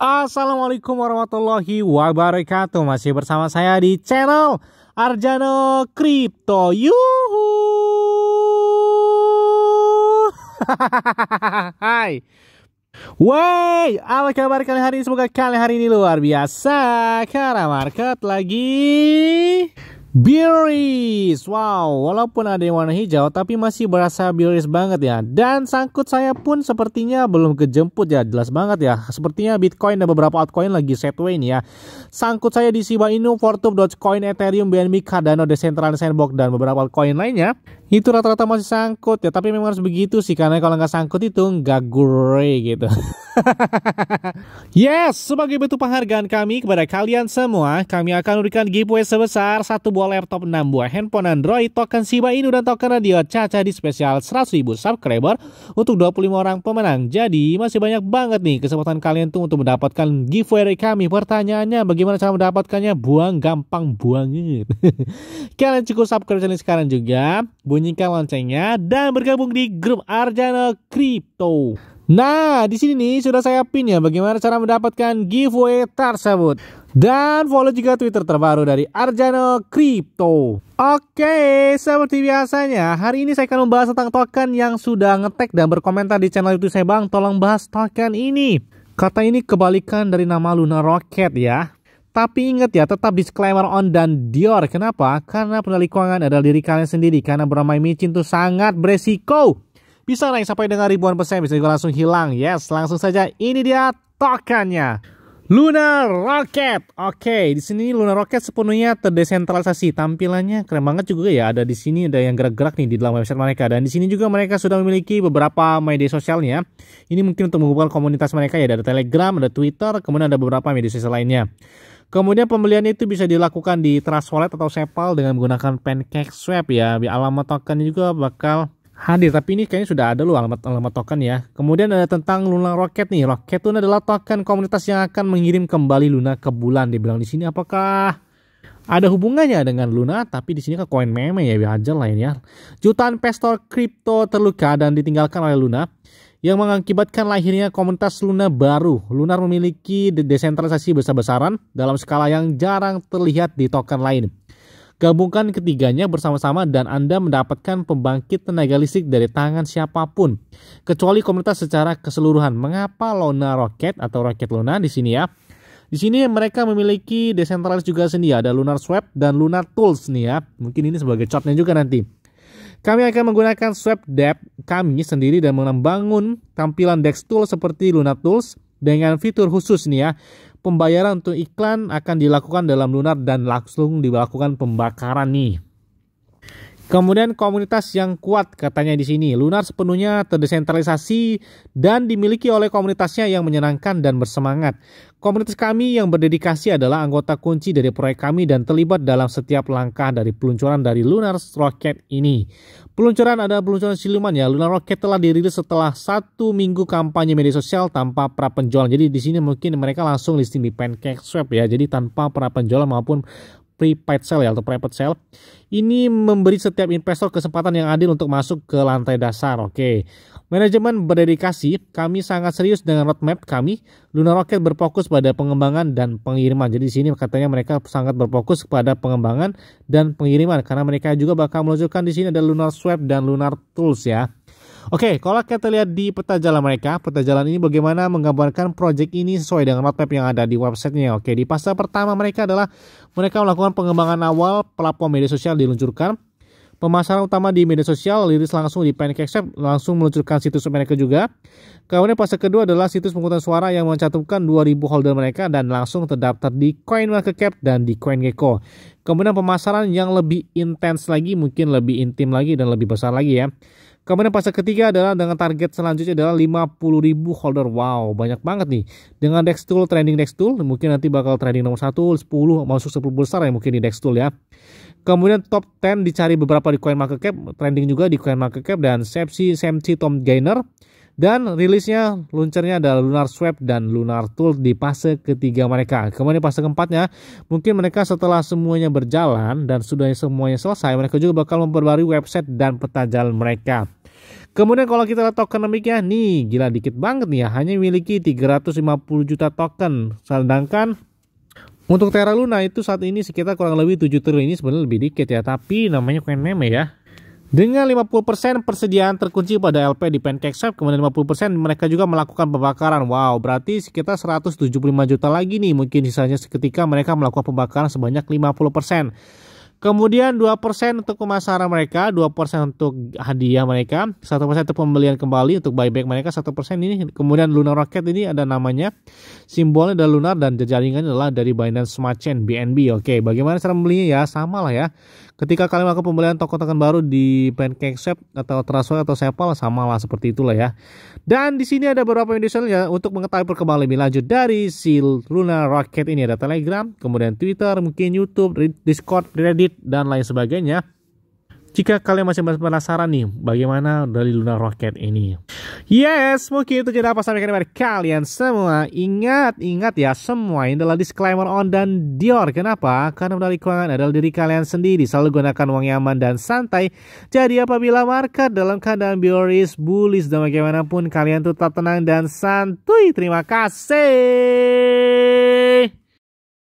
Assalamualaikum warahmatullahi wabarakatuh Masih bersama saya di channel Arjano Crypto Yuhu Hai woi apa kabar kalian hari ini? Semoga kalian hari ini luar biasa Karena market lagi Biris, wow, walaupun ada yang warna hijau tapi masih berasa biris banget ya. Dan sangkut saya pun sepertinya belum kejemput ya, jelas banget ya. Sepertinya Bitcoin dan beberapa altcoin lagi setway ini ya. Sangkut saya di Shiba Inu, Fortum, Dogecoin, Ethereum, BNB, Cardano, Decentraland Sandbox dan beberapa altcoin lainnya itu rata-rata masih sangkut ya tapi memang harus begitu sih karena kalau nggak sangkut itu nggak gure gitu yes sebagai bentuk penghargaan kami kepada kalian semua kami akan memberikan giveaway sebesar satu buah laptop 6 buah handphone Android token Shiba Inu dan token radio Caca di spesial ribu subscriber untuk 25 orang pemenang jadi masih banyak banget nih kesempatan kalian tuh untuk mendapatkan giveaway dari kami pertanyaannya bagaimana cara mendapatkannya buang gampang buangin kalian cukup subscribe channel sekarang juga buat bunyikan loncengnya dan bergabung di grup Arjana Crypto. Nah, di sini nih sudah saya pin ya bagaimana cara mendapatkan giveaway tersebut. Dan follow juga Twitter terbaru dari Arjana Crypto. Oke, seperti biasanya, hari ini saya akan membahas tentang token yang sudah ngetek dan berkomentar di channel YouTube saya Bang. Tolong bahas token ini. Kata ini kebalikan dari nama Luna Rocket ya. Tapi ingat ya, tetap disclaimer on dan Dior. Kenapa? Karena penali keuangan adalah diri kalian sendiri. Karena bermain micin itu sangat beresiko. Bisa naik sampai dengan ribuan persen, bisa juga langsung hilang. Yes, langsung saja. Ini dia tokennya. Lunar Rocket. Oke, okay, di sini Lunar Rocket sepenuhnya terdesentralisasi. Tampilannya keren banget juga ya. Ada di sini ada yang gerak-gerak nih di dalam website mereka dan di sini juga mereka sudah memiliki beberapa media sosialnya. Ini mungkin untuk menghubungkan komunitas mereka ya ada Telegram, ada Twitter, kemudian ada beberapa media sosial lainnya. Kemudian pembelian itu bisa dilakukan di Trust Wallet atau SEPAL dengan menggunakan pancake swap ya. Alamat token juga bakal hadir tapi ini kayaknya sudah ada loh alamat alamat token ya kemudian ada tentang Luna Rocket nih Rocket itu adalah token komunitas yang akan mengirim kembali Luna ke bulan dibilang di sini apakah ada hubungannya dengan Luna tapi di sini ke koin meme ya aja lain ya jutaan investor kripto terluka dan ditinggalkan oleh Luna yang mengakibatkan lahirnya komunitas Luna baru. Lunar memiliki desentralisasi besar-besaran dalam skala yang jarang terlihat di token lain. Gabungkan ketiganya bersama-sama dan Anda mendapatkan pembangkit tenaga listrik dari tangan siapapun. Kecuali komunitas secara keseluruhan. Mengapa Luna Rocket atau Rocket Luna di sini ya? Di sini mereka memiliki desentralis juga sendiri ada Lunar Swap dan Lunar Tools nih ya. Mungkin ini sebagai chartnya juga nanti. Kami akan menggunakan swap depth kami sendiri dan membangun tampilan Dex Tool seperti Lunar Tools dengan fitur khusus nih ya. Pembayaran untuk iklan akan dilakukan dalam Lunar dan langsung dilakukan pembakaran nih. Kemudian komunitas yang kuat katanya di sini. Lunar sepenuhnya terdesentralisasi dan dimiliki oleh komunitasnya yang menyenangkan dan bersemangat. Komunitas kami yang berdedikasi adalah anggota kunci dari proyek kami dan terlibat dalam setiap langkah dari peluncuran dari Lunar Rocket ini. Peluncuran ada peluncuran siluman ya. Lunar Rocket telah dirilis setelah satu minggu kampanye media sosial tanpa pra penjualan. Jadi di sini mungkin mereka langsung listing di Pancake Swap ya. Jadi tanpa pra penjualan maupun prepaid sale ya atau private sale. Ini memberi setiap investor kesempatan yang adil untuk masuk ke lantai dasar. Oke. Manajemen berdedikasi, kami sangat serius dengan roadmap kami. Luna Rocket berfokus pada pengembangan dan pengiriman. Jadi di sini katanya mereka sangat berfokus kepada pengembangan dan pengiriman karena mereka juga bakal meluncurkan di sini ada Lunar Swap dan Lunar Tools ya. Oke, kalau kita lihat di peta jalan mereka, peta jalan ini bagaimana menggambarkan project ini sesuai dengan roadmap yang ada di websitenya. Oke, di fase pertama mereka adalah mereka melakukan pengembangan awal platform media sosial diluncurkan, pemasaran utama di media sosial liris langsung di Pancake Shop langsung meluncurkan situs mereka juga. Kemudian fase kedua adalah situs pungutan suara yang mencantumkan 2000 holder mereka dan langsung terdaftar di CoinMarketCap dan di CoinGecko. Kemudian pemasaran yang lebih intens lagi, mungkin lebih intim lagi dan lebih besar lagi ya. Kemudian fase ketiga adalah dengan target selanjutnya adalah 50.000 holder. Wow, banyak banget nih. Dengan Dex Tool, trending Dex Tool, mungkin nanti bakal trending nomor 1, 10, masuk 10 besar ya mungkin di Dex Tool ya. Kemudian top 10 dicari beberapa di Coin Market Cap, trending juga di Coin Market Cap dan Sepsi, Semci, Tom Gainer. Dan rilisnya luncernya adalah Lunar Swap dan Lunar Tool di fase ketiga mereka. Kemudian fase keempatnya, mungkin mereka setelah semuanya berjalan dan sudah semuanya selesai, mereka juga bakal memperbarui website dan peta jalan mereka. Kemudian kalau kita lihat tokenomiknya nih, gila dikit banget nih ya, hanya memiliki 350 juta token. Sedangkan untuk Terra Luna itu saat ini sekitar kurang lebih 7 triliun ini sebenarnya lebih dikit ya, tapi namanya coin meme ya. Dengan 50% persediaan terkunci pada LP di Pancake Shop, kemudian 50% mereka juga melakukan pembakaran. Wow, berarti sekitar 175 juta lagi nih mungkin sisanya seketika mereka melakukan pembakaran sebanyak 50%. Kemudian 2% untuk pemasaran mereka, 2% untuk hadiah mereka, 1% untuk pembelian kembali untuk buyback mereka, 1% ini kemudian Lunar Rocket ini ada namanya, simbolnya adalah lunar dan jaringannya adalah dari Binance Smart Chain BNB. Oke, bagaimana cara membelinya ya? Sama lah ya. Ketika kalian melakukan pembelian token-token baru di PancakeSwap atau Transfer atau Sepal sama lah seperti itulah ya. Dan di sini ada beberapa media ya untuk mengetahui perkembangan lebih lanjut dari si Lunar Rocket ini ada Telegram, kemudian Twitter, mungkin YouTube, Discord, Reddit dan lain sebagainya. Jika kalian masih penasaran nih bagaimana dari Lunar Rocket ini. Yes, mungkin itu jadi apa sampai kepada kalian semua. Ingat, ingat ya semua ini adalah disclaimer on dan Dior. Kenapa? Karena dari keuangan adalah diri kalian sendiri. Selalu gunakan uang yang aman dan santai. Jadi apabila market dalam keadaan bearish, bullish dan bagaimanapun kalian tetap tenang dan santuy. Terima kasih.